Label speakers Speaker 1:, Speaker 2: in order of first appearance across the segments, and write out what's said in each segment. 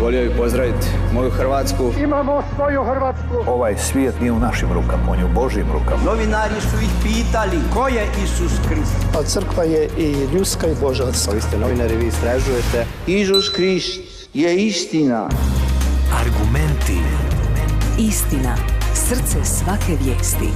Speaker 1: Volio bih pozdraviti moju Hrvatsku. Imamo svoju Hrvatsku. Ovaj svijet nije u našim rukama, on je u Božim rukama. Novinari su ih pitali ko je Isus
Speaker 2: Krist. A pa crkva je i ljuska i božanska. Pa vi ste novinari, vi istražujete. Isus Krist je istina. Argumenti. Istina. Srce svake vijesti.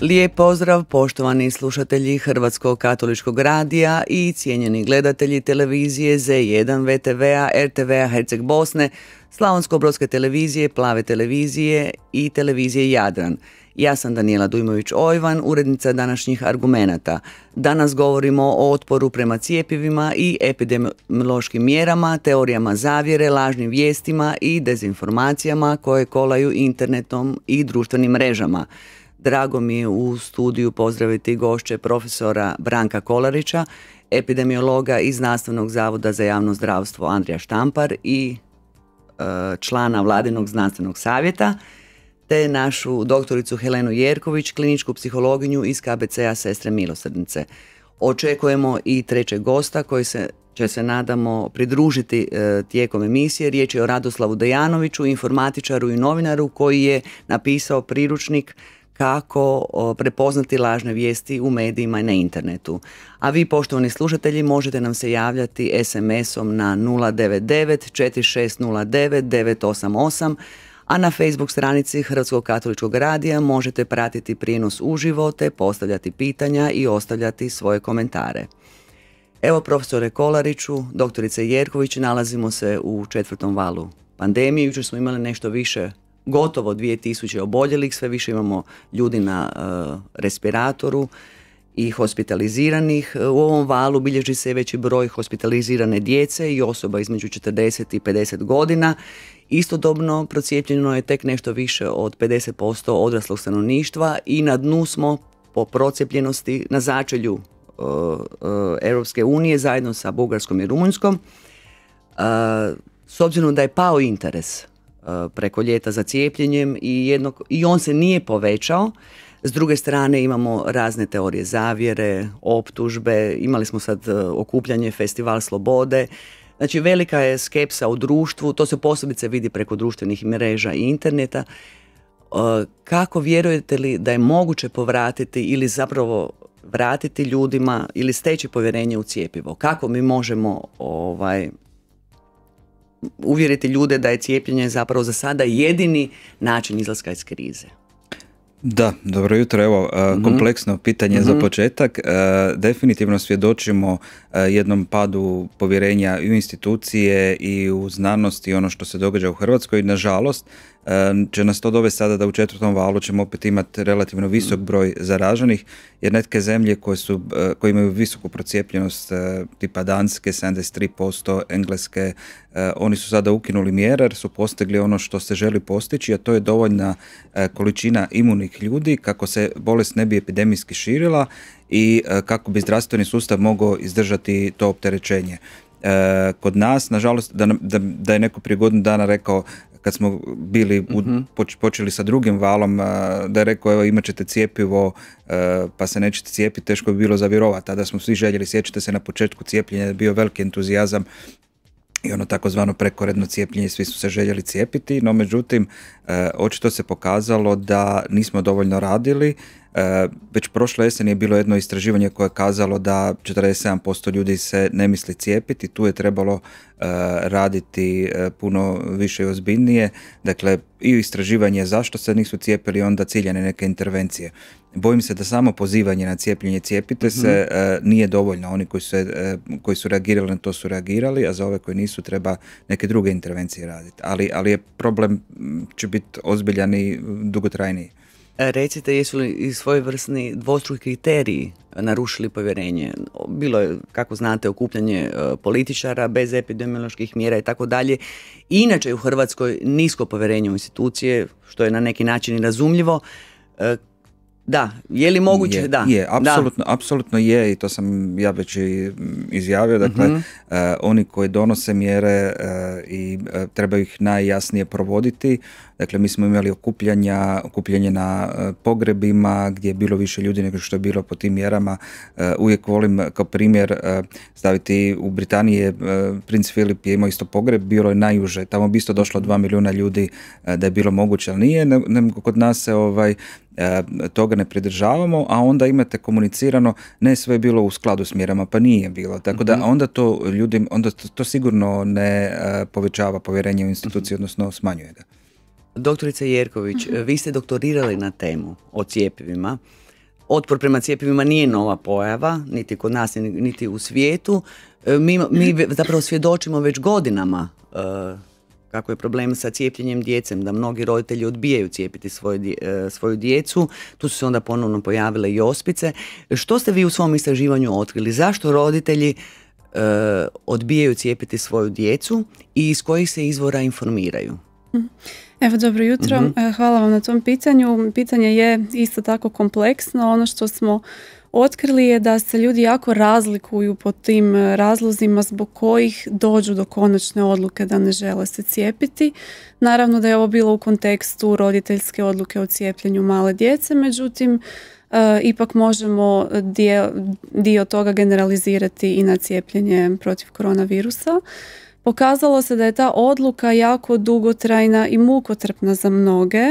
Speaker 2: Lijep pozdrav poštovani slušatelji Hrvatskog katoličkog radija i cijenjeni gledatelji televizije Z1 VTV-a, rtv Herceg Bosne, slavonsko obrovske televizije, Plave televizije i televizije Jadran. Ja sam Daniela Dujmović-Ojvan, urednica današnjih argumenata. Danas govorimo o otporu prema cijepivima i epidemiološkim mjerama, teorijama zavjere, lažnim vijestima i dezinformacijama koje kolaju internetom i društvenim mrežama – Drago mi je u studiju pozdraviti gošće profesora Branka Kolarića, epidemiologa iz Nastavnog zavoda za javno zdravstvo Andrija Štampar i e, člana Vladinog znanstvenog savjeta, te našu doktoricu Helenu Jerković, kliničku psihologinju iz KBC-a Sestre Milosrdnice. Očekujemo i trećeg gosta koji se će se nadamo pridružiti e, tijekom emisije. Riječ je o Radoslavu Dejanoviću, informatičaru i novinaru koji je napisao priručnik kako prepoznati lažne vijesti u medijima i na internetu. A vi, poštovani slušatelji, možete nam se javljati SMS-om na 099 4609 a na Facebook stranici Hrvatskog katoličkog radija možete pratiti prijenos u živote, postavljati pitanja i ostavljati svoje komentare. Evo profesore Kolariću, doktorice Jerković, nalazimo se u četvrtom valu pandemije. Jučer smo imali nešto više gotovo 2000 oboljelih, sve više imamo ljudi na e, respiratoru i hospitaliziranih. E, u ovom valu bilježi se veći broj hospitalizirane djece i osoba između 40 i 50 godina. Istodobno procijepljeno je tek nešto više od 50% odraslog stanovništva i na dnu smo po procijepljenosti na začelju e, Europske unije zajedno sa Bugarskom i Rumunjskom. s obzirom da je pao interes E, preko ljeta za cijepljenjem i, jednog, i on se nije povećao. S druge strane imamo razne teorije zavjere, optužbe, imali smo sad e, okupljanje Festival Slobode. Znači velika je skepsa u društvu, to se posebice vidi preko društvenih mreža i interneta. E, kako vjerujete li da je moguće povratiti ili zapravo vratiti ljudima ili steći povjerenje u cijepivo? Kako mi možemo ovaj, uvjeriti ljude da je cijepljenje zapravo za sada jedini način izlaska iz krize.
Speaker 3: Da, dobro jutro. Evo, e, mhm. kompleksno pitanje za mhm. početak. E, definitivno svjedočimo e, jednom padu povjerenja i u institucije i u znanost i ono što se događa u Hrvatskoj. Nažalost, će nas to dovesti sada da u četvrtom valu ćemo opet imati relativno visok mm. broj zaraženih, jer neke zemlje koje, su, e, koje imaju visoku procijepljenost e, tipa Danske, 73%, Engleske, e, oni su sada ukinuli mjere jer su postigli ono što se želi postići, a to je dovoljna količina imunih ljudi kako se bolest ne bi epidemijski širila i kako bi zdravstveni sustav mogao izdržati to opterećenje e, kod nas, nažalost, da, da, da je neko prije godinu dana rekao kad smo bili mhm. počeli sa drugim valom, e, da je rekao evo imat ćete cijepivo e, pa se nećete cijepiti, teško bi bilo zavjerovati. Tada smo svi željeli, sjećate se na početku cijepljenja, je bio veliki entuzijazam i ono takozvano prekoredno cijepljenje, svi su se željeli cijepiti, no međutim, e, očito se pokazalo da nismo dovoljno radili E, već prošle jesen je bilo jedno istraživanje koje je kazalo da 47% ljudi se ne misli cijepiti, tu je trebalo e, raditi e, puno više i ozbiljnije. Dakle, i istraživanje zašto se nisu cijepili onda ciljane neke intervencije. Bojim se da samo pozivanje na cijepljenje cijepite mhm. se nije dovoljno. Oni koji, koji su reagirali na to su reagirali, a za ove koji nisu treba neke druge intervencije raditi. Ali, ali je problem će biti ozbiljan i dugotrajniji.
Speaker 2: Recite, jesu li svojevrsni dvostruki kriteriji narušili povjerenje? Bilo je, kako znate, okupljanje e, političara bez epidemioloških mjera i tako dalje. Inače u Hrvatskoj nisko povjerenje u institucije, što je na neki način i razumljivo. E, da, je li moguće? Je, da. Je, apsolutno,
Speaker 3: apsolutno je i to sam ja već i mm, izjavio. Dakle, mhm. e, oni koji donose mjere i uh, treba ih najjasnije provoditi Dakle, mi smo imali okupljanja, okupljanje na e, pogrebima gdje je bilo više ljudi nego što je bilo po tim mjerama. E, uvijek volim e, kao primjer staviti u Britanije, princ Filip je imao isto pogreb, bilo je najuže. Tamo bi isto došlo dva milijuna ljudi da je bilo moguće, ali nije. kod nas se ovaj, toga ne pridržavamo, a onda imate komunicirano ne sve je bilo u skladu s mjerama, pa nije bilo. Tako da mhm. onda to ljudi, onda to sigurno ne povećava povjerenje u instituciju, odnosno smanjuje ga.
Speaker 2: Doktorice Jerković, mhm. vi ste doktorirali na temu o cijepivima. Otpor prema cijepivima nije nova pojava, niti kod nas, niti u svijetu. E, mi, mi zapravo svjedočimo već godinama e, kako je problem sa cijepljenjem djecem, da mnogi roditelji odbijaju cijepiti e, svoju djecu. Tu su se onda ponovno pojavile i ospice. Što ste vi u svom istraživanju otkrili? Zašto roditelji odbijaju cijepiti svoju djecu i iz kojih se izvora informiraju? Mhm.
Speaker 4: Evo, dobro jutro. Mhm. E, hvala vam na tom pitanju. Pitanje je isto tako kompleksno. Ono što smo otkrili je da se ljudi jako razlikuju po tim e, razlozima zbog kojih dođu do konačne odluke da ne žele se cijepiti. Naravno da je ovo bilo u kontekstu roditeljske odluke o cijepljenju male djece, međutim e, ipak možemo dio, dio toga generalizirati i na cijepljenje protiv koronavirusa. Pokazalo se da je ta odluka jako dugotrajna i mukotrpna za mnoge,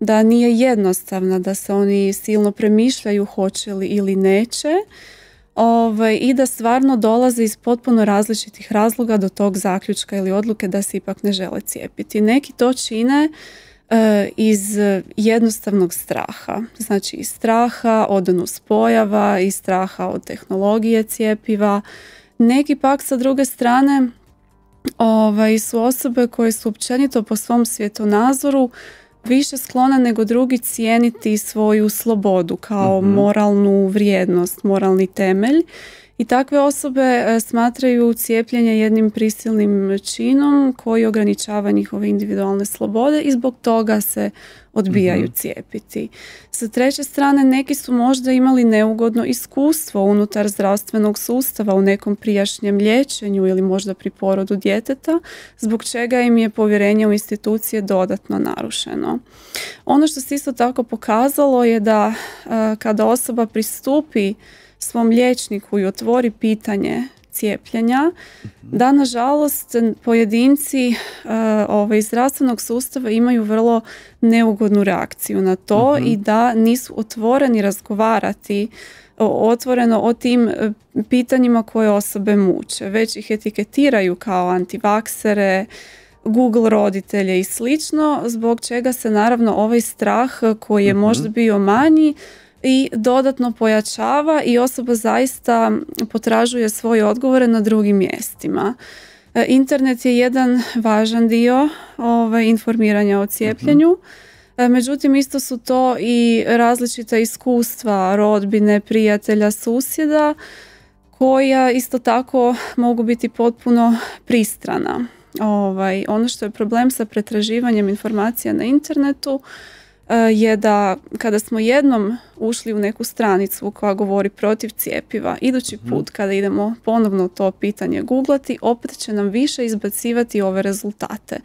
Speaker 4: da nije jednostavna, da se oni silno premišljaju hoće li ili neće ovaj, i da stvarno dolaze iz potpuno različitih razloga do tog zaključka ili odluke da se ipak ne žele cijepiti. Neki to čine e, iz jednostavnog straha, znači iz straha od nuspojava, iz straha od tehnologije cijepiva. Neki pak sa druge strane ovaj, su osobe koje su općenito po svom svjetonazoru više sklone nego drugi cijeniti svoju slobodu kao mhm. moralnu vrijednost, moralni temelj i takve osobe e, smatraju cijepljenje jednim prisilnim činom koji ograničava njihove individualne slobode i zbog toga se odbijaju mhm. cijepiti. Sa treće strane, neki su možda imali neugodno iskustvo unutar zdravstvenog sustava u nekom prijašnjem liječenju ili možda pri porodu djeteta, zbog čega im je povjerenje u institucije dodatno narušeno. Ono što se isto tako pokazalo je da e, kada osoba pristupi svom liječniku i otvori pitanje cijepljenja, mhm. da nažalost pojedinci e, ovaj, zdravstvenog sustava imaju vrlo neugodnu reakciju na to mhm. i da nisu otvoreni razgovarati otvoreno o tim e, pitanjima koje osobe muče. Već ih etiketiraju kao antivaksere, Google roditelje i slično, zbog čega se naravno ovaj strah koji je mhm. možda bio manji i dodatno pojačava i osoba zaista potražuje svoje odgovore na drugim mjestima. E, internet je jedan važan dio ovaj, informiranja o cijepljenju. E, međutim, isto su to i različita iskustva rodbine, prijatelja, susjeda koja isto tako mogu biti potpuno pristrana. Ovaj, ono što je problem sa pretraživanjem informacija na internetu E, je da kada smo jednom ušli u neku stranicu koja govori protiv cijepiva, idući mhm. put kada idemo ponovno to pitanje googlati, opet će nam više izbacivati ove rezultate.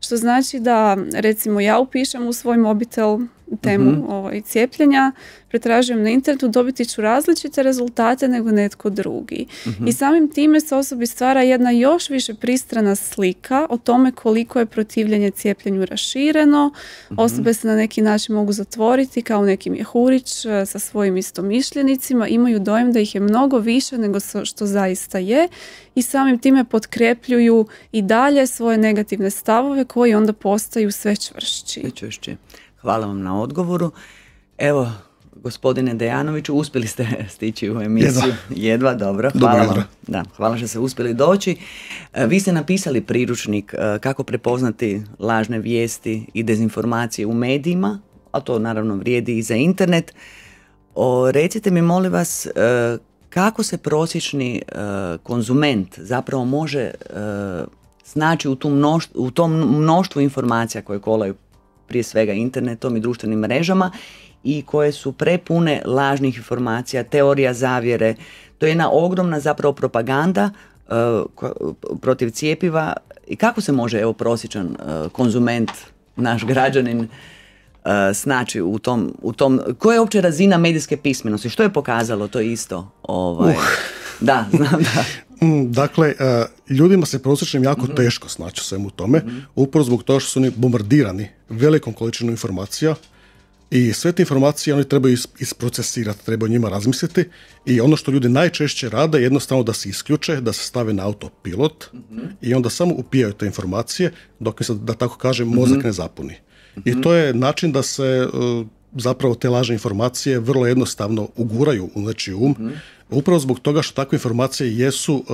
Speaker 4: Što znači da recimo ja upišem u svoj mobitel temu mm cijepljenja, pretražujem na internetu, dobiti ću različite rezultate nego netko drugi. Mhm. I samim time se osobi stvara jedna još više pristrana slika o tome koliko je protivljenje cijepljenju rašireno. Mhm. Osobe se na neki način mogu zatvoriti kao neki mjehurić e, sa svojim istomišljenicima. Imaju dojem da ih je mnogo više nego što zaista je i samim time potkrepljuju i dalje svoje negativne stavove koji onda postaju sve čvršći. Sve
Speaker 2: čvršći. Hvala vam na odgovoru. Evo, gospodine Dejanoviću, uspjeli ste stići u emisiju. Jedva. dobro. Hvala Da, hvala što ste uspjeli doći. E, vi ste napisali priručnik e, kako prepoznati lažne vijesti i dezinformacije u medijima, a to naravno vrijedi i za internet. O, recite mi, molim vas, e, kako se prosječni konzument zapravo može snaći u, u tom mnoštvu informacija koje kolaju prije svega internetom i društvenim mrežama i koje su prepune lažnih informacija, teorija zavjere. To je jedna ogromna zapravo propaganda e, protiv cijepiva i kako se može evo prosječan e, konzument, naš građanin e, snaći u tom, u tom, koja je uopće razina medijske pismenosti, što je pokazalo to isto? Ovaj, uh. Da, znam da.
Speaker 1: Mm, dakle, e, ljudima se prosječnim jako mhm. teško snaći u svemu tome, mm upravo zbog toga što su oni bombardirani velikom količinom informacija i sve te informacije oni trebaju isprocesirati, trebaju njima razmisliti i ono što ljudi najčešće rade je jednostavno da se isključe, da se stave na autopilot mhm. i onda samo upijaju te informacije dok se, da tako kažem, mhm. mozak ne zapuni. I to je način da se e, zapravo te lažne informacije vrlo jednostavno uguraju u nečiji um Upravo zbog toga što takve informacije jesu,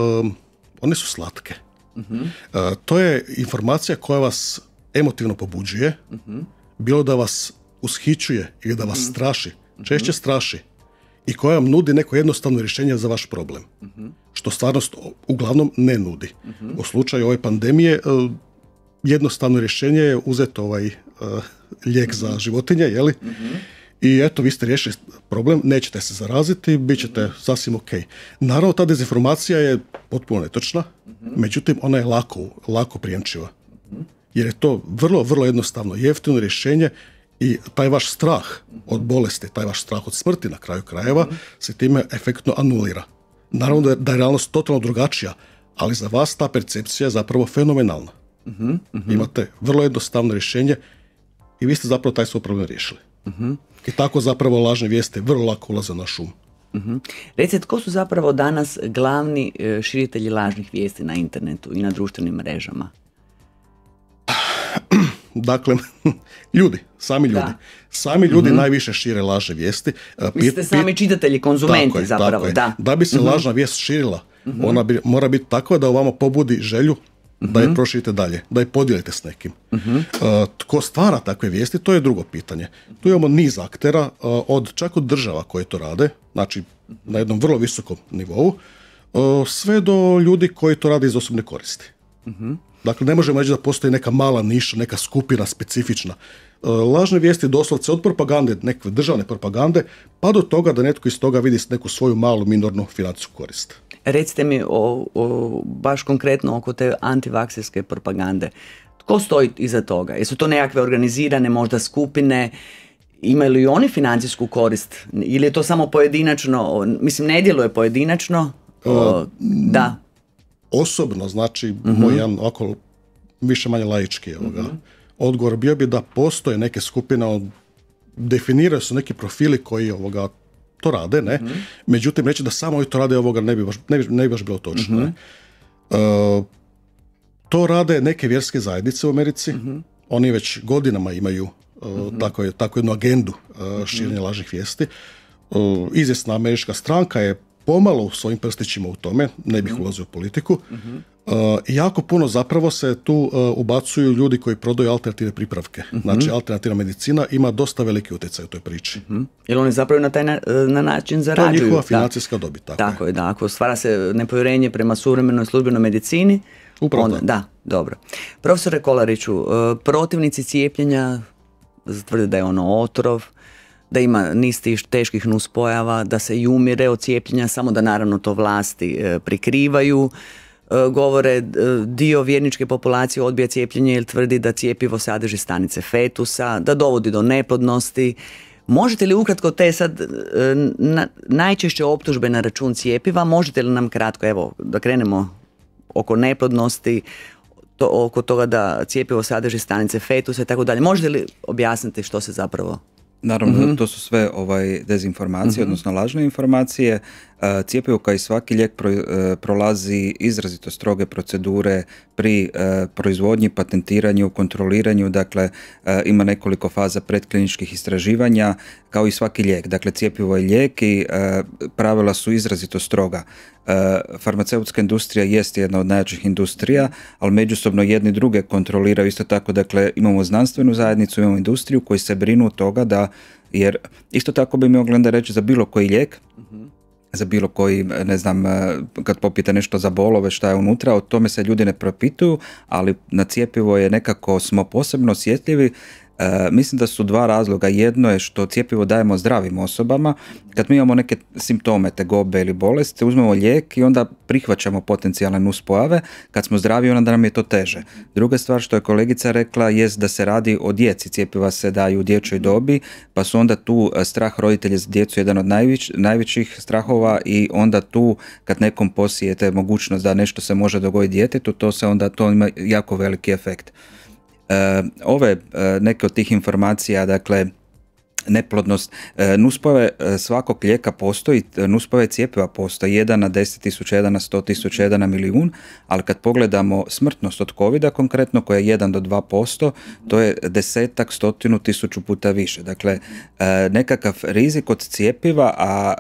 Speaker 1: one su slatke. Mhm. E, to je informacija koja vas emotivno pobuđuje, uh bilo da vas ushićuje ili da vas mhm. straši, češće straši, i koja vam nudi neko jednostavno rješenje za vaš problem. Što stvarnost uglavnom ne nudi. U slučaju ove pandemije e, jednostavno rješenje je uzeti ovaj e, lijek za životinje, je li? i eto, vi ste riješili problem, nećete se zaraziti, bit ćete mhm. sasvim ok. Naravno, ta dezinformacija je potpuno netočna, mhm. međutim, ona je lako, lako prijemčiva. Mhm. Jer je to vrlo, vrlo jednostavno, jeftino rješenje i taj vaš strah od bolesti, taj vaš strah od smrti na kraju krajeva se time efektno anulira. Naravno da je, da je realnost totalno drugačija, ali za vas ta percepcija je zapravo fenomenalna. Imate vrlo jednostavno rješenje i vi ste zapravo taj svoj problem riješili uh I tako zapravo lažne vijeste vrlo lako ulaze na šum.
Speaker 2: uh tko su zapravo danas glavni e, širitelji lažnih vijesti na internetu i na društvenim mrežama? Dakle, ljudi, sami
Speaker 1: ljudi. Sami mhm. ljudi najviše šire lažne vijesti. E, Vi ste sami
Speaker 2: čitatelji, konzumenti zapravo. Da.
Speaker 1: da bi se mhm. lažna vijest širila, mhm. ona bi, mora biti tako da ovamo pobudi želju da je mhm. proširite dalje, da je podijelite s nekim. uh Tko stvara takve vijesti, to je drugo pitanje. Tu imamo niz aktera, od čak od država koje to rade, znači na jednom vrlo visokom nivou, sve do ljudi koji to rade iz osobne koristi. Mhm. Dakle, ne možemo reći da postoji neka mala niša, neka skupina specifična. Lažne vijesti doslovce od propagande, neke državne propagande, pa do toga da netko iz toga vidi neku svoju malu
Speaker 2: minornu financijsku korist. Recite mi o, o, baš konkretno oko te antivaksijske propagande. Tko stoji iza toga? Jesu to nekakve organizirane možda skupine? Imaju li oni financijsku korist? Ili je to samo pojedinačno? Mislim, ne djeluje pojedinačno? da. Osobno, znači,
Speaker 1: uh-huh. moj jedan više manje laički mhm. Odgovor bio bi da postoje neke skupine, definiraju su neki profili koji ovoga to rade, ne? Mhm. Međutim, reći da samo oni to rade ovoga ne bi baš, ne bi, ne bi baš bilo točno. Uh, to rade neke vjerske zajednice u Americi. Mhm. Oni već godinama imaju uh, tako, je, tako jednu agendu e, širenja lažnih vijesti. Izvjesna američka stranka je pomalo u svojim prstićima u tome, ne bih ulazio u politiku, E, jako puno zapravo se tu e, ubacuju ljudi koji prodaju alternativne pripravke. Uh-huh. Znači, alternativna medicina ima dosta veliki utjecaj u toj priči. Uh-huh. Mhm.
Speaker 2: Jer oni zapravo na taj na, e, na način zarađuju. To je njihova financijska da. dobit. Tako, tako je. da. Ako stvara se nepovjerenje prema suvremenoj službenoj medicini, Upravo da, dobro. Profesore Kolariću, protivnici cijepljenja tvrde da je ono otrov, da ima niz teških nuspojava, da se i umire od cijepljenja, samo da naravno to vlasti prikrivaju. E, govore e, dio vjerničke populacije odbija cijepljenje jer tvrdi da cijepivo sadrži stanice fetusa, da dovodi do neplodnosti. Možete li ukratko te sad e, najčešće optužbe na račun cijepiva, možete li nam kratko, evo, da krenemo oko neplodnosti, to, oko toga da cijepivo sadrži stanice fetusa i tako dalje. Možete li objasniti što se zapravo
Speaker 3: Naravno, mhm. to su sve ovaj dezinformacije, mhm. odnosno lažne informacije. E, cijepivo kao i svaki lijek e, prolazi izrazito stroge procedure pri e, proizvodnji, patentiranju, kontroliranju, dakle ima nekoliko faza predkliničkih istraživanja kao i svaki lijek. Dakle, cijepivo je lijek i pravila su izrazito stroga. E, farmaceutska industrija jest jedna od najjačih industrija, ali međusobno jedni druge kontroliraju isto tako, dakle imamo znanstvenu zajednicu, imamo industriju koji se brinu toga da, jer isto tako bi mogli onda reći za bilo koji lijek, za bilo koji, ne znam, e, kad popite nešto za bolove, šta je unutra, o tome se ljudi ne propituju, ali na cijepivo je nekako, smo posebno osjetljivi E, mislim da su dva razloga. Jedno je što cjepivo dajemo zdravim osobama. Kad mi imamo neke simptome, tegobe ili bolesti, uzmemo lijek i onda prihvaćamo potencijalne nuspojave. Kad smo zdravi, onda nam je to teže. Druga stvar što je kolegica rekla jest da se radi o djeci. Cjepiva se daju u dječoj dobi, pa su onda tu e, strah roditelja za djecu jedan od najvećih strahova i onda tu kad nekom posijete mogućnost da nešto se može dogoditi djetetu, to se onda to ima jako veliki efekt. E, ove e, neke od tih informacija, dakle neplodnost. E, nuspove e, svakog lijeka postoji, e, nuspove cijepiva postoji, jedan na 10.000, 1 na tisuća, jedan na milijun, ali kad pogledamo smrtnost od covid konkretno, koja je 1 do 2%, to je desetak, stotinu, tisuću puta više. Dakle, nekakav rizik od cijepiva, a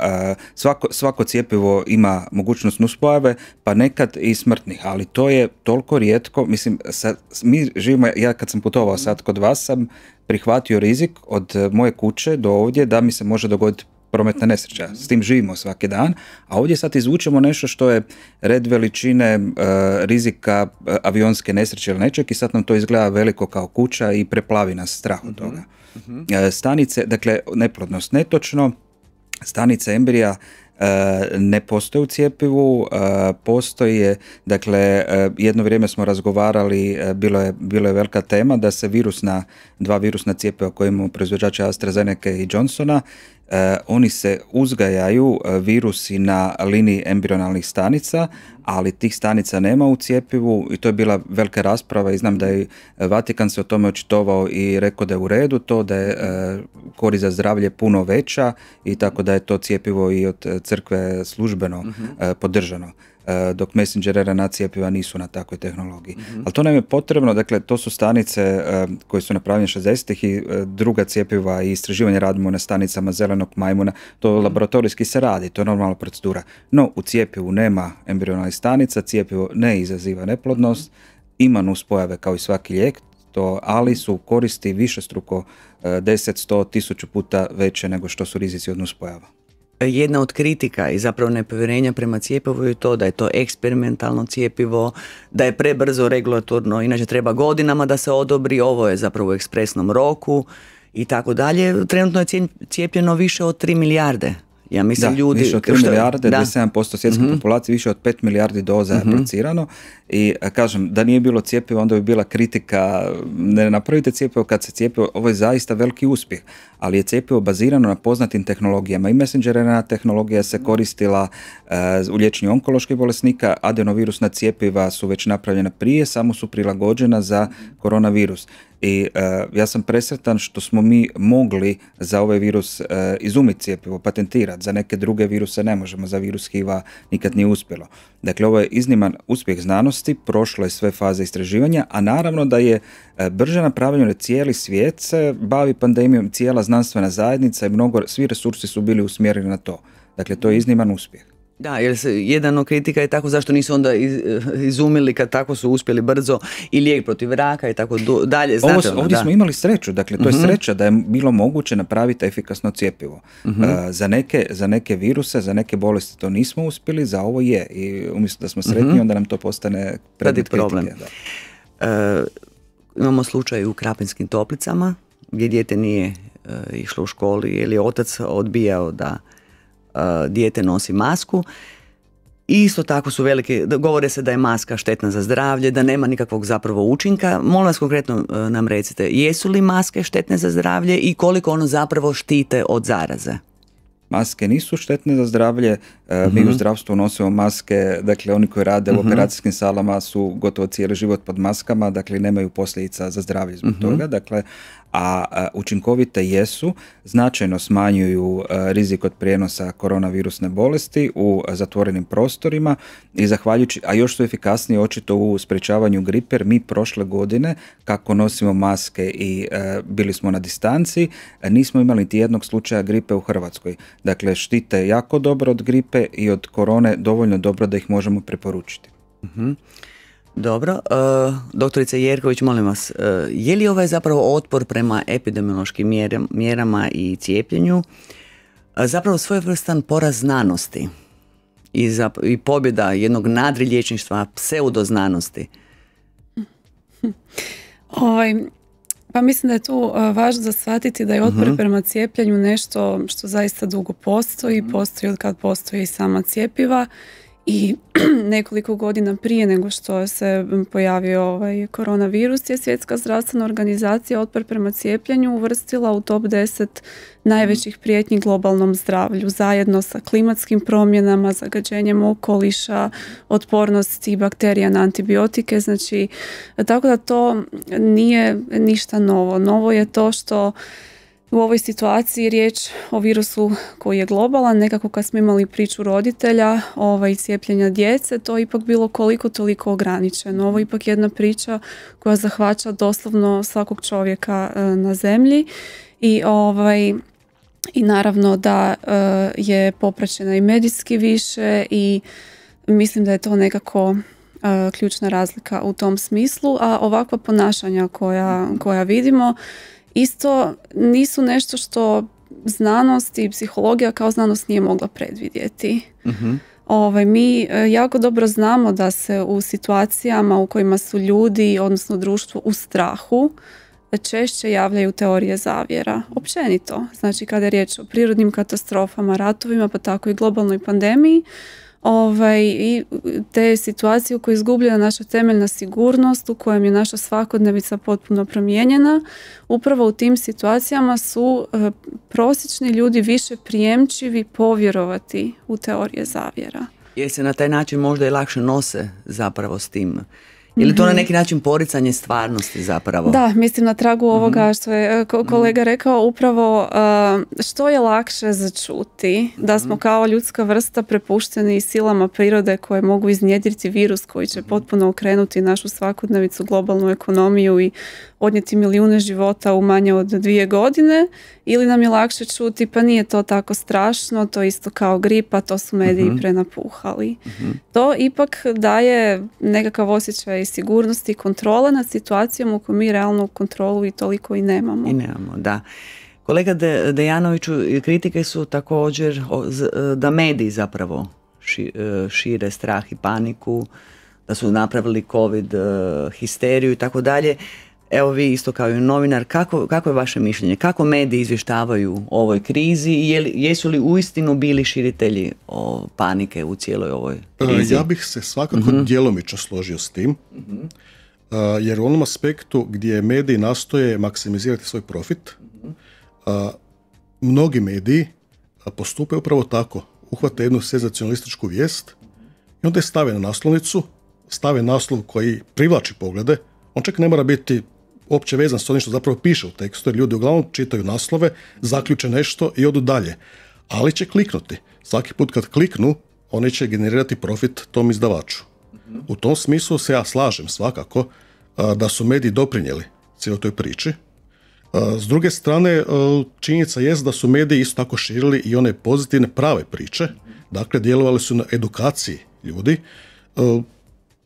Speaker 3: svako, svako cijepivo ima mogućnost nuspojave, pa nekad i smrtnih, ali to je toliko rijetko, mislim, sad, mi živimo, ja kad sam putovao sad kod vas sam, prihvatio rizik od e, moje kuće do ovdje da mi se može dogoditi prometna nesreća. S tim živimo svaki dan, a ovdje sad izvučemo nešto što je red veličine e, rizika e, avionske nesreće ili nečeg i sad nam to izgleda veliko kao kuća i preplavi nas strah od mhm, toga. Mhm. stanice, dakle, neplodnost netočno, stanica embrija E, ne postoje u cijepivu, e, postoje, dakle e, jedno vrijeme smo razgovarali, bilo je, bilo je velika tema da se virusna, dva virusna cjepiva koje imamo proizvođača AstraZeneca i Johnsona Eh, oni se uzgajaju eh, virusi na liniji embrionalnih stanica, ali tih stanica nema u cjepivu i to je bila velika rasprava i znam da je Vatikan se o tome očitovao i rekao da je u redu to, da je eh, korist za zdravlje puno veća i tako da je to cjepivo i od crkve službeno mhm. podržano. E, dok Messenger RNA cijepiva nisu na takvoj tehnologiji. Mhm. Ali to nam je potrebno, dakle, to su stanice e, koje su napravljene 60-ih i e, druga cijepiva i istraživanje radimo na stanicama zelenog majmuna. To mhm. laboratorijski se radi, to je normalna procedura. No, u cijepivu nema embrionalnih stanica, cijepivo ne izaziva neplodnost, mhm. ima nuspojave kao i svaki lijek, to, ali su koristi više struko 10, 100, 1000 puta veće nego što su rizici od nuspojava
Speaker 2: jedna od kritika i zapravo nepovjerenja prema cijepivu je to da je to eksperimentalno cijepivo, da je prebrzo regulatorno, inače treba godinama da se odobri, ovo je zapravo u ekspresnom roku i tako dalje. Trenutno je cijepljeno više od 3 milijarde ja mislim da, ljudi... više od 3 milijarde, da.
Speaker 3: 27% svjetske mhm. populacije, više od 5 milijardi doza mm je i e, kažem, da nije bilo cijepivo, onda bi bila kritika, ne napravite cijepivo kad se cijepivo, ovo je zaista veliki uspjeh, ali je cjepivo bazirano na poznatim tehnologijama i messenger tehnologija se koristila uh, u liječenju onkoloških bolesnika, adenovirusna cijepiva su već napravljena prije, samo su prilagođena za koronavirus. I e, ja sam presretan što smo mi mogli za ovaj virus uh, e, izumiti cijepivo, patentirati. Za neke druge viruse ne možemo, za virus HIV-a nikad nije uspjelo. Dakle, ovo je izniman uspjeh znanosti, prošlo je sve faze istraživanja, a naravno da je uh, brže napravljeno da cijeli svijet se bavi pandemijom, cijela znanstvena zajednica i mnogo, svi resursi su bili usmjereni na to. Dakle, to je izniman uspjeh.
Speaker 2: Da, jer se, jedan od kritika je tako zašto nisu onda eh, izumili kad tako su uspjeli brzo i lijek protiv raka i tako dalje. Ono, ovdje smo
Speaker 3: imali sreću, dakle to je mhm. sreća da je bilo moguće napraviti efikasno cjepivo. Mhm. Eh, za, neke, za neke viruse, za neke bolesti to nismo uspjeli, za ovo je. I umjesto da smo sretni, mhm. onda nam to postane predmet problem.
Speaker 2: Kritike, eh, imamo slučaj u Krapinskim toplicama gdje dijete nije išlo u školi ili je otac odbijao da dijete nosi masku. Isto tako su velike, govore se da je maska štetna za zdravlje, da nema nikakvog zapravo učinka. Molim vas konkretno e, nam recite, jesu li maske štetne za zdravlje i koliko ono zapravo štite od zaraze? Maske nisu štetne za zdravlje, e, mi u mhm.
Speaker 3: zdravstvu nosimo maske, dakle oni koji rade u mhm. operacijskim salama su gotovo cijeli život pod maskama, dakle nemaju posljedica za zdravlje zbog mhm. toga, dakle a učinkovite jesu, značajno smanjuju e, rizik od prijenosa koronavirusne bolesti u zatvorenim prostorima i zahvaljujući, a još su efikasnije očito u sprječavanju gripe, jer mi prošle godine, kako nosimo maske i e, bili smo na distanciji, nismo imali niti jednog slučaja gripe u Hrvatskoj. Dakle, štite jako dobro od gripe i od korone dovoljno dobro da ih možemo preporučiti. Uh
Speaker 2: dobro. Eh, doktorice Jerković, molim vas, eh, je li ovaj zapravo otpor prema epidemiološkim mjerama, i cijepljenju eh, zapravo svojevrstan poraz znanosti i, pobjeda jednog nadrilječništva, pseudoznanosti?
Speaker 4: Ovaj, pa mislim da je tu važno da shvatiti da je otpor mhm. prema cijepljenju nešto što zaista dugo postoji, mhm. postoji od kad postoji sama cijepiva i nekoliko godina prije nego što se pojavio ovaj koronavirus je svjetska zdravstvena organizacija otpor prema cijepljenju uvrstila u top 10 najvećih prijetnji globalnom zdravlju zajedno sa klimatskim promjenama, zagađenjem okoliša, otpornosti bakterija na antibiotike. Znači, tako da to nije ništa novo. Novo je to što u ovoj situaciji riječ o virusu koji je globalan, nekako kad smo imali priču roditelja ovaj, cijepljenja djece, to je ipak bilo koliko toliko ograničeno. Ovo je ipak jedna priča koja zahvaća doslovno svakog čovjeka e, na zemlji i ovaj, i naravno da e, je popraćena i medijski više i mislim da je to nekako e, ključna razlika u tom smislu, a ovakva ponašanja koja, koja vidimo isto nisu nešto što znanost i psihologija kao znanost nije mogla predvidjeti. uh mi e, jako dobro znamo da se u situacijama u kojima su ljudi, odnosno društvo, u strahu, češće javljaju teorije zavjera. Općenito, znači kada je riječ o prirodnim katastrofama, ratovima, pa tako i globalnoj pandemiji, ovaj, i te situacije u kojoj je izgubljena naša temeljna sigurnost, u kojem je naša svakodnevica potpuno promijenjena, upravo u tim situacijama su eh, prosječni ljudi više prijemčivi povjerovati u teorije zavjera.
Speaker 2: Jer se na taj način možda i lakše nose zapravo s tim je to na mhm. neki način poricanje stvarnosti zapravo? Da,
Speaker 4: mislim na tragu mhm. ovoga što je e, mhm. kolega rekao upravo e, što je lakše začuti da smo kao ljudska vrsta prepušteni silama prirode koje mogu iznjedriti virus koji će potpuno okrenuti našu svakodnevicu, globalnu ekonomiju i odnijeti milijune života u manje od dvije godine ili nam je lakše čuti pa nije to tako strašno, to isto kao gripa, to su mediji prenapuhali. To ipak daje nekakav osjećaj sigurnosti i kontrola nad situacijom u kojoj mi realnu kontrolu i toliko i nemamo. I nemamo,
Speaker 2: da. Kolega Dejanoviću, kritike su također e, da mediji zapravo e, šire strah i paniku, da su napravili covid e, histeriju i tako dalje. Evo vi isto kao i novinar, kako, kako je vaše mišljenje? Kako mediji izvještavaju o ovoj krizi i jesu li uistinu bili širitelji o panike u cijeloj ovoj e, krizi? Ja
Speaker 1: bih se svakako mhm. djelomično složio s tim, mhm. jer u onom aspektu gdje mediji nastoje maksimizirati svoj profit, mhm. mnogi mediji postupe upravo tako. Uhvate jednu senzacionalističku vijest i onda je stave na naslovnicu, stave naslov koji privlači poglede, on čak ne mora biti opće vezan s onim što zapravo piše u tekstu, jer ljudi uglavnom čitaju naslove, zaključe nešto i odu dalje. Ali će kliknuti. Svaki put kad kliknu, oni će generirati profit tom izdavaču. U tom smislu se ja slažem svakako da su mediji doprinijeli cijeloj toj priči. S druge strane, e, činjenica jest da su mediji isto tako širili i one pozitivne prave priče, dakle djelovali su na edukaciji ljudi, e,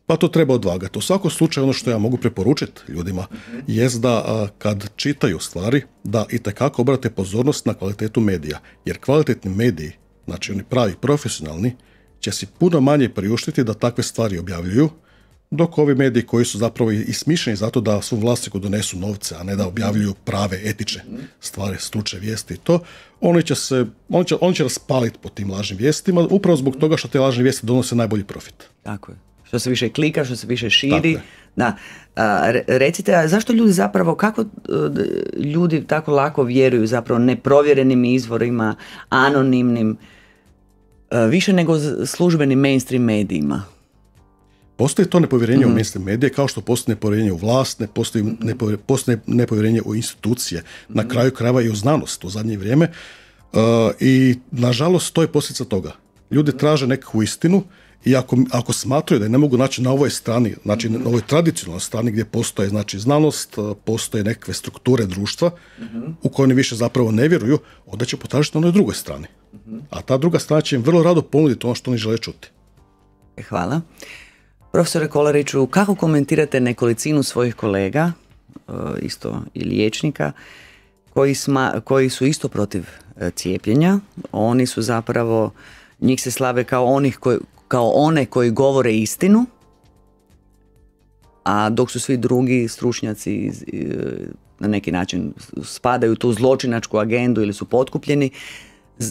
Speaker 1: pa to treba odvagati. U svakom slučaju ono što ja mogu preporučiti ljudima jest da kad čitaju stvari da i obrate pozornost na kvalitetu medija. Jer kvalitetni mediji, znači oni pravi profesionalni, će si puno manje priuštiti da takve stvari objavljuju, dok ovi mediji koji su zapravo i smišljeni zato da svom vlasniku donesu novce, a ne da objavljuju prave etične stvari, stručne vijesti i to, oni će se, će, on će raspaliti po tim lažnim vijestima, upravo zbog toga što
Speaker 2: te lažne vijesti donose najbolji profit. Tako je što se više klika, što se više širi. Da. recite, a zašto ljudi zapravo, kako e, ljudi tako lako vjeruju zapravo neprovjerenim izvorima, anonimnim, e, više nego službenim mainstream medijima?
Speaker 1: Postoji to nepovjerenje u mhm. mainstream medije kao što postoji nepovjerenje u vlast, ne postoji, mhm. nepovjerenje u institucije, na mhm. kraju krajeva i u znanost u zadnje vrijeme. E, I nažalost to je posljedica toga. Ljudi traže nekakvu istinu i ako, ako smatraju da je ne mogu naći na ovoj strani, znači na ovoj tradicionalnoj strani gdje postoje znači znanost, e, postoje nekakve strukture društva u koje oni više zapravo ne vjeruju, onda će potražiti na onoj drugoj strani. A ta druga strana će im vrlo rado ponuditi ono što oni
Speaker 2: žele čuti. E, hvala. Profesore Kolariću, kako komentirate nekolicinu svojih kolega, e, isto i liječnika, koji, koji su isto protiv cijepljenja? Oni su zapravo njih se slave kao onih koji, kao one koji govore istinu, a dok su svi drugi stručnjaci e, na neki način spadaju u tu zločinačku agendu ili su potkupljeni, e,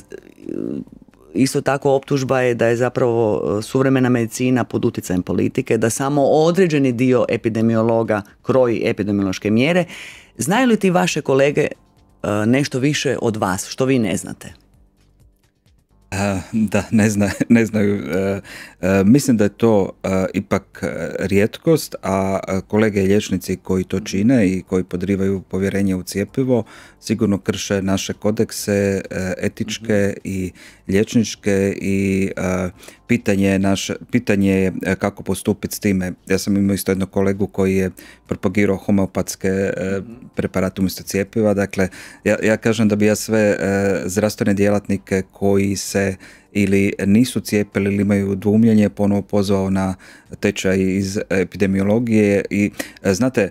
Speaker 2: isto tako optužba je da je zapravo e, suvremena medicina pod utjecajem politike, da samo određeni dio epidemiologa kroji epidemiološke mjere. Znaju li ti vaše kolege nešto više od vas, što vi ne znate?
Speaker 3: da ne, zna, ne znaju. E, e, mislim da je to e, ipak rijetkost, a kolege liječnici koji to čine i koji podrivaju povjerenje u cijepivo sigurno krše naše kodekse etičke mhm. i liječničke i pitanje je, naš, pitanje je e, kako postupiti s time. Ja sam imao isto jednog kolegu koji je propagirao homeopatske e, mhm. preparate umjesto cijepiva. Dakle, ja, ja kažem da bi ja sve e, zdravstvene djelatnike koji se ili nisu cijepili ili imaju dvumljenje ponovo pozvao na tečaj iz epidemiologije i znate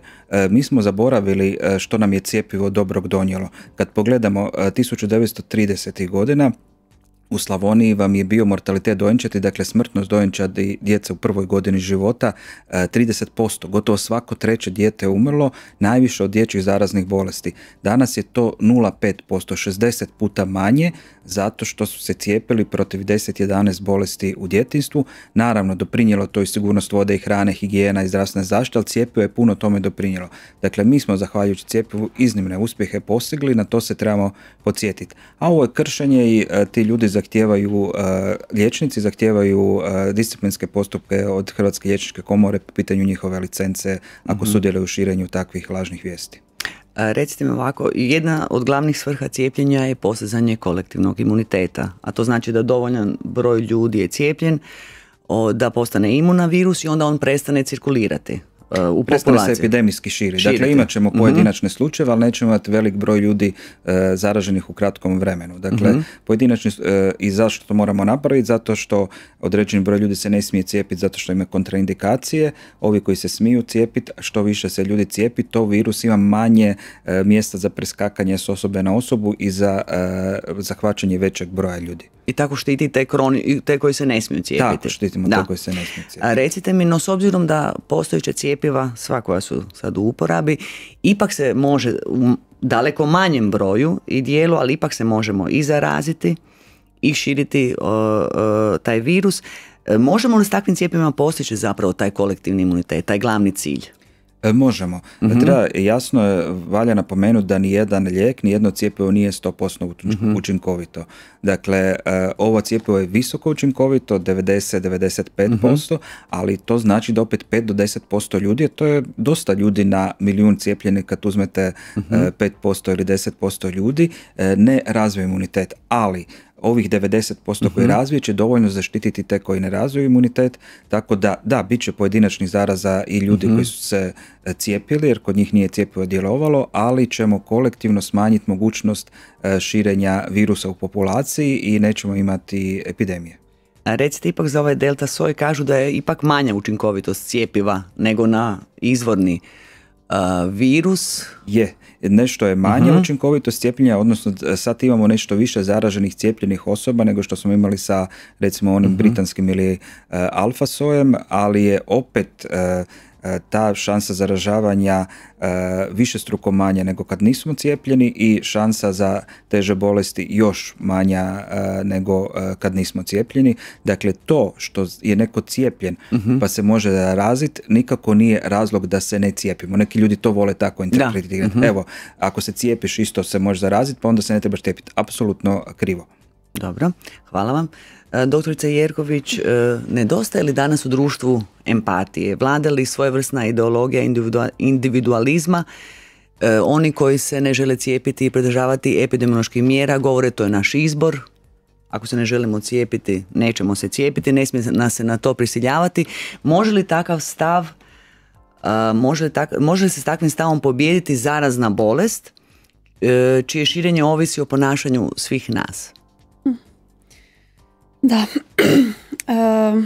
Speaker 3: mi smo zaboravili što nam je cijepivo dobrog donijelo kad pogledamo 1930. godina u Slavoniji vam je bio mortalitet dojenčati, dakle smrtnost dojenčadi djece u prvoj godini života 30%, e, gotovo svako treće dijete umrlo, najviše od dječjih zaraznih bolesti. Danas je to 0,5%, 60 puta manje zato što su se cijepili protiv 10-11 bolesti u djetinstvu. Naravno, doprinijelo to i sigurnost vode i hrane, higijena i zdravstvena zaštita, ali cijepio je puno tome doprinijelo. Dakle, mi smo zahvaljujući cijepivu iznimne uspjehe postigli, na to se trebamo podsjetiti. A ovo je kršenje i e, ti ljudi za zahtijevaju e, liječnici, zahtijevaju e, disciplinske postupke od Hrvatske liječničke komore po pitanju njihove licence ako mm
Speaker 2: sudjeluju u širenju takvih lažnih vijesti. E, recite mi ovako, jedna od glavnih svrha cijepljenja je postizanje kolektivnog imuniteta, a to znači da dovoljan broj ljudi je cijepljen, da postane imun virus i onda on prestane cirkulirati u se epidemijski širi. Dakle, imat ćemo mhm. pojedinačne
Speaker 3: mm slučajeve, ali nećemo imati velik broj ljudi e, zaraženih u kratkom vremenu. Dakle, mm pojedinačni, e, i zašto to moramo napraviti? Zato što određeni broj ljudi se ne smije cijepiti zato što ima kontraindikacije. Ovi koji se smiju cijepiti, što više se ljudi cijepi, to virus ima manje e, mjesta za preskakanje s osobe na osobu
Speaker 2: i za zahvaćanje većeg broja ljudi i tako štiti te, kroni, te koji se ne smiju cijepiti. Tako štitimo da. te se ne smiju cijepiti. A recite mi, no s obzirom da postojeća cijepiva, sva koja su sad u uporabi, ipak se može u daleko manjem broju i dijelu, ali ipak se možemo i zaraziti i širiti taj virus. E, možemo li s takvim cijepima postići zapravo taj kolektivni imunitet, taj glavni cilj?
Speaker 3: E, možemo. Mm-hmm. Treba, jasno valja napomenuti da ni jedan lijek, ni jedno cjepivo nije 100% mhm. učinkovito. Mm-hmm. Dakle, e, ovo cjepivo je visoko učinkovito, 90-95%, mm-hmm. ali to znači da opet 5 do 10% ljudi, to je dosta ljudi na milijun cijepljenih kad uzmete 5% mhm. ili 10% ljudi, ne razvije imunitet. Ali, ovih 90% koji mm razvije će dovoljno zaštititi te koji ne razviju imunitet, tako da, da, bit će pojedinačnih zaraza i ljudi mhm. koji su se e, cijepili, jer kod njih nije cijepivo djelovalo, ali ćemo kolektivno smanjiti mogućnost e,
Speaker 2: širenja
Speaker 3: virusa u populaciji i nećemo
Speaker 2: imati epidemije. A recite ipak za ovaj delta soj, kažu da je ipak manja učinkovitost cijepiva nego na izvorni virus. Je, nešto je manje uh-huh. Mhm.
Speaker 3: učinkovitost cijepljenja, odnosno sad imamo nešto više zaraženih cijepljenih osoba nego što smo imali sa recimo onim mhm. britanskim ili uh, e, alfa sojem, ali je opet e, E, ta šansa zaražavanja e, više struko manja nego kad nismo cijepljeni i šansa za teže bolesti još manja e, nego kad nismo cijepljeni. Dakle, to što je neko cijepljen mhm. pa se može zaraziti nikako nije razlog da se ne cijepimo. Neki ljudi to vole tako interpretirati. Mhm. Evo, ako se cijepiš isto se može zaraziti pa onda se ne
Speaker 2: trebaš cijepiti. Apsolutno krivo. Dobro, hvala vam. E, doktorice Jerković, e, nedostaje li danas u društvu empatije? Vlada li svojevrsna ideologija individualizma? E, oni koji se ne žele cijepiti i pridržavati epidemiološki mjera govore to je naš izbor. Ako se ne želimo cijepiti, nećemo se cijepiti, ne smije nas se na to prisiljavati. Može li takav stav, može li, tak, može li se s takvim stavom pobijediti zarazna bolest čije širenje ovisi o ponašanju svih nas?
Speaker 4: Da,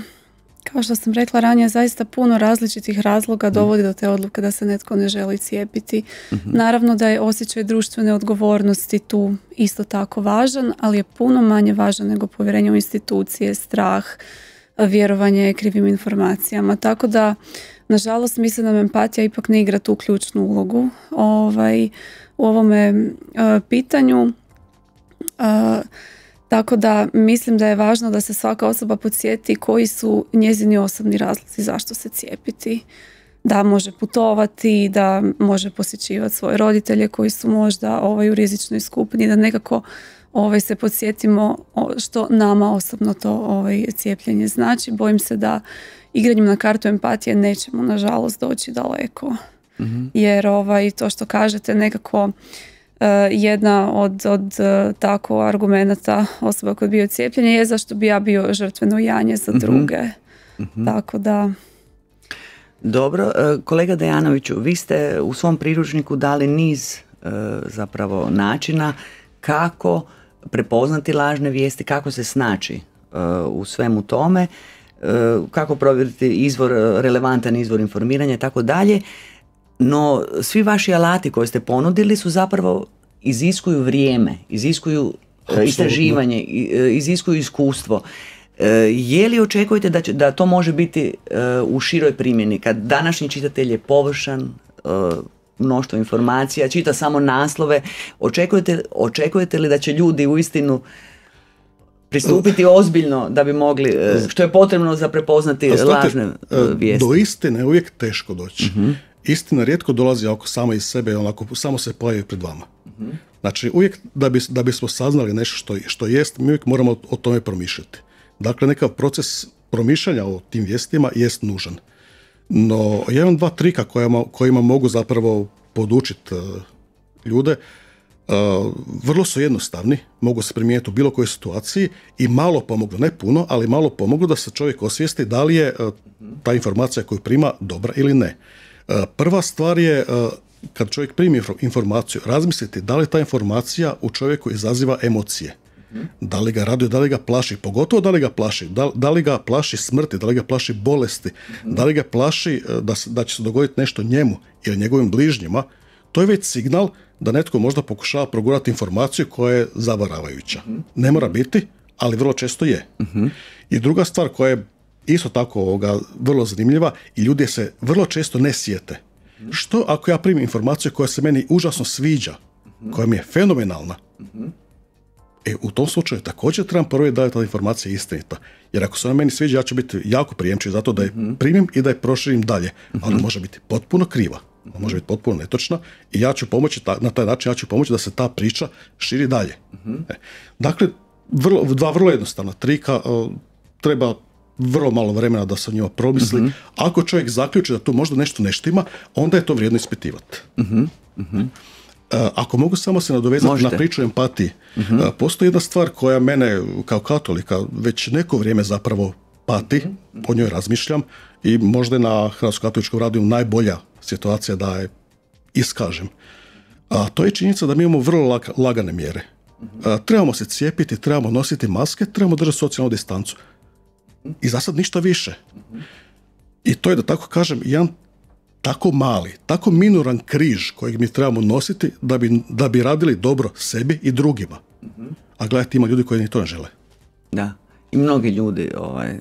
Speaker 4: kao što sam rekla ranije, zaista puno različitih razloga mm. dovodi do te odluke da se netko ne želi cijepiti. Mhm. Naravno da je osjećaj društvene odgovornosti tu isto tako važan, ali je puno manje važan nego povjerenje u institucije, strah, vjerovanje krivim informacijama. Tako da, nažalost, mislim da empatija ipak ne igra tu ključnu ulogu ovaj, u ovome e, pitanju. E, tako da mislim da je važno da se svaka osoba podsjeti koji su njezini osobni razlozi zašto se cijepiti. Da može putovati, da može posjećivati svoje roditelje koji su možda ovaj, u rizičnoj skupini, da nekako ovaj, se podsjetimo što nama osobno to ovaj, cijepljenje znači. Bojim se da igranjem na kartu empatije nećemo nažalost doći daleko. mm Jer ovaj, to što kažete nekako E, jedna od, od e, tako argumenata osoba koja je bio cijepljen je zašto bi ja bio žrtveno janje za mhm. druge.
Speaker 2: Mhm. Tako da... Dobro, e, kolega Dejanoviću, vi ste u svom priručniku dali niz zapravo načina kako prepoznati lažne vijesti, kako se snaći u svemu tome, kako provjeriti izvor, relevantan izvor informiranja i tako dalje. No, svi vaši alati koje ste ponudili su zapravo iziskuju vrijeme, iziskuju e, istraživanje, e, iziskuju iskustvo. E, je li očekujete da, će, da to može biti u široj primjeni kad današnji čitatelj je površan, mnoštvo informacija, čita samo naslove, očekujete, očekujete li da će ljudi uistinu pristupiti uh. ozbiljno da bi mogli, što je potrebno za prepoznati lažne vijesti?
Speaker 1: Do istine je uvijek teško doći. uh Istina rijetko dolazi ako samo iz sebe, onako samo se pojavi pred vama. Mhm. Znači, uvijek da, da bismo saznali nešto što, što jest, mi uvijek moramo o tome promišljati. Dakle, nekav proces promišljanja o tim vijestima jest nužan. No, jedan dva trika kojima, kojima mogu zapravo podučiti e, ljude. E, vrlo su jednostavni, mogu se primijeniti u bilo kojoj situaciji i malo pomoglo, ne puno, ali malo pomoglo da se čovjek osvijesti da li je e, ta informacija koju prima dobra ili ne. Prva stvar je kad čovjek primi informaciju, razmisliti da li ta informacija u čovjeku izaziva emocije. Da li ga raduje, da li ga plaši, pogotovo da li ga plaši, da, li ga plaši smrti, da li ga plaši bolesti, da li ga plaši e, da, da će se dogoditi nešto njemu ili njegovim bližnjima, to je već signal da netko možda pokušava progurati informaciju koja je zavaravajuća. Ne mora biti, ali vrlo često je. I druga stvar koja je isto tako ovoga vrlo zanimljiva i ljudi se vrlo često ne sjete. Što ako ja primim informaciju koja se meni užasno sviđa, koja mi je fenomenalna? E, u tom slučaju također trebam provjeriti da je ta informacija istinita. Jer ako se ona meni sviđa, ja ću biti jako prijemčiv zato da je primim i da je proširim dalje. Ali ona može biti potpuno kriva. može biti potpuno netočna i ja ću pomoći, na taj način ja ću pomoći da se ta priča širi dalje. E, dakle, vrlo, dva vrlo jednostavna trika. Treba vrlo malo vremena da se o njima promisli. Mhm. Ako čovjek zaključi da tu možda nešto nešto ima onda je to vrijedno ispitivati. Mhm, mhm. e, ako mogu samo se nadovezati na priču empatiji, e, postoji jedna stvar koja mene kao katolika već neko vrijeme zapravo pati, o njoj razmišljam i možda na Hrvatskoj katoličkom radiju najbolja situacija da je iskažem. A to je činjenica da mi imamo vrlo lagane mjere. E, trebamo se cijepiti, trebamo nositi maske, trebamo držati socijalnu distancu. I za sad ništa više. I to je, da tako kažem, jedan tako mali, tako minoran križ kojeg mi trebamo nositi da bi, da bi radili dobro sebi i drugima. Mhm. A gledajte, ima ljudi koji ni to ne žele.
Speaker 3: Da, i mnogi ljudi ovaj,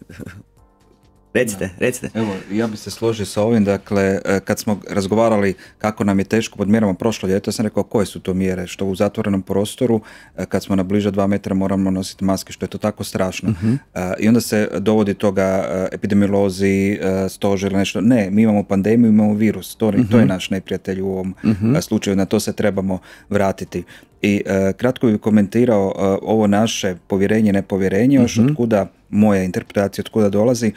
Speaker 3: Recite, recite. Evo, ja bih se složio sa ovim, dakle, e, kad smo razgovarali kako nam je teško pod mjerama prošlo ljeto, ja sam rekao koje su to mjere, što u zatvorenom prostoru, e, kad smo na bliže dva metra moramo nositi maske, što je to tako strašno. Mhm. E, I onda se dovodi toga epidemiolozi, stožer ili nešto. Ne, mi imamo pandemiju, imamo virus, to, to je mhm. naš neprijatelj u ovom mhm. slučaju, na to se trebamo vratiti. I kratko bih komentirao ovo naše povjerenje, nepovjerenje, još od kuda moja interpretacija od kuda dolazi,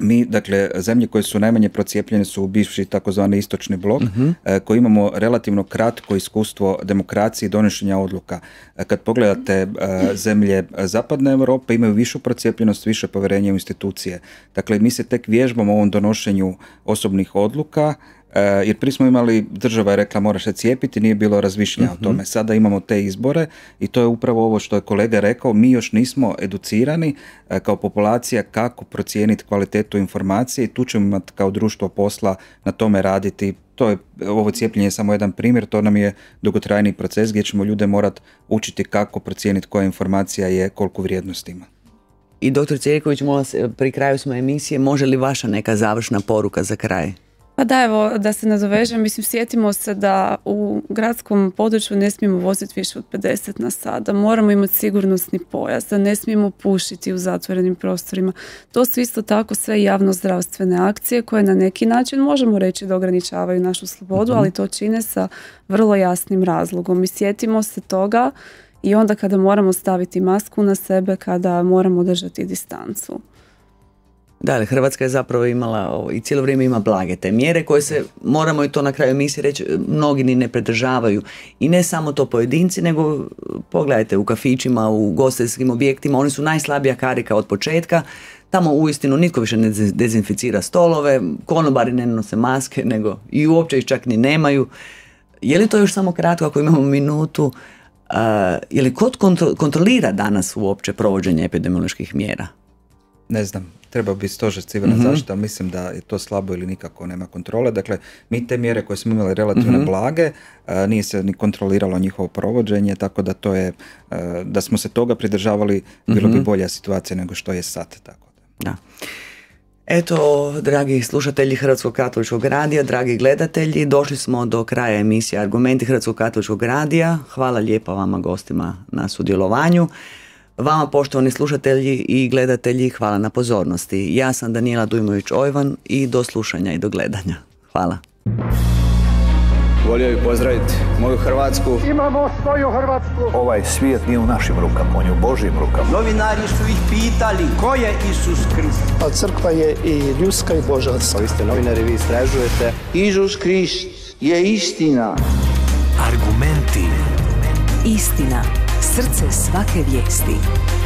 Speaker 3: mi, dakle, zemlje koje su najmanje procijepljene su u bivši takozvani istočni blok, mhm. e, koji imamo relativno kratko iskustvo demokracije i donošenja odluka. E, kad pogledate e, zemlje zapadne Europe, imaju višu procijepljenost, više povjerenje u institucije. Dakle, mi se tek vježbamo u ovom donošenju osobnih odluka, E, jer prije smo imali, država je rekla moraš se cijepiti, nije bilo razmišljanja o mhm. tome. Sada imamo te izbore i to je upravo ovo što je kolega rekao, mi još nismo educirani e, kao populacija kako procijeniti kvalitetu informacije i tu ćemo imati kao društvo posla na tome raditi to je, ovo cijepljenje je samo jedan primjer, to nam je dugotrajni proces gdje ćemo ljude morati učiti
Speaker 2: kako procijeniti koja informacija je, koliko vrijednost ima. I doktor Cijeković, pri kraju smo emisije, može li vaša neka završna poruka za kraj?
Speaker 4: Pa da, evo, da se nadovežem, mislim, sjetimo se da u gradskom području ne smijemo voziti više od 50 na sat, da moramo imati sigurnosni pojas, da ne smijemo pušiti u zatvorenim prostorima. To su isto tako sve javnozdravstvene akcije koje na neki način možemo reći da ograničavaju našu slobodu, mhm. ali to čine sa vrlo jasnim razlogom. I sjetimo se toga i onda kada moramo staviti masku na sebe, kada moramo držati distancu.
Speaker 2: Da, Hrvatska je zapravo imala i cijelo vrijeme ima blage te mjere koje se, moramo i to na kraju misli reći, mnogi ni ne predržavaju. I ne samo to pojedinci, nego pogledajte u kafićima, u gostelskim objektima, oni su najslabija karika od početka. Tamo uistinu nitko više ne dezinficira stolove, konobari ne nose maske, nego i uopće ih čak ni nemaju. Je li to još samo kratko ako imamo minutu? Uh, je li kod kontrolira danas uopće provođenje epidemioloških mjera?
Speaker 3: Ne znam treba bi stožer civilna mm zaštita, mislim da je to slabo ili nikako nema kontrole. Dakle, mi te mjere koje smo imali relativno mhm. blage, e, nije se ni kontroliralo njihovo provođenje, tako da to je, e, da smo se toga pridržavali, bilo bi mhm. bolja situacija nego što je sad. Tako
Speaker 2: da. da. Eto, dragi slušatelji Hrvatskog katoličkog radija, dragi gledatelji, došli smo do kraja emisije Argumenti Hrvatskog katoličkog radija. Hvala lijepa vama gostima na sudjelovanju. Vama, poštovani slušatelji i gledatelji, hvala na pozornosti. Ja sam Danijela Dujmović-Ojvan i do slušanja i do gledanja. Hvala.
Speaker 3: Volio bih pozdraviti moju Hrvatsku. Imamo svoju Hrvatsku. Ovaj
Speaker 2: svijet nije u našim
Speaker 1: rukama, on je u Božim rukama.
Speaker 4: Novinari su ih pitali ko je Isus
Speaker 2: Krist. A pa crkva je i ljuska i božanska. Pa vi ste novinari, vi istražujete. Isus Krist je istina. Argumenti. Istina srce svake vijesti.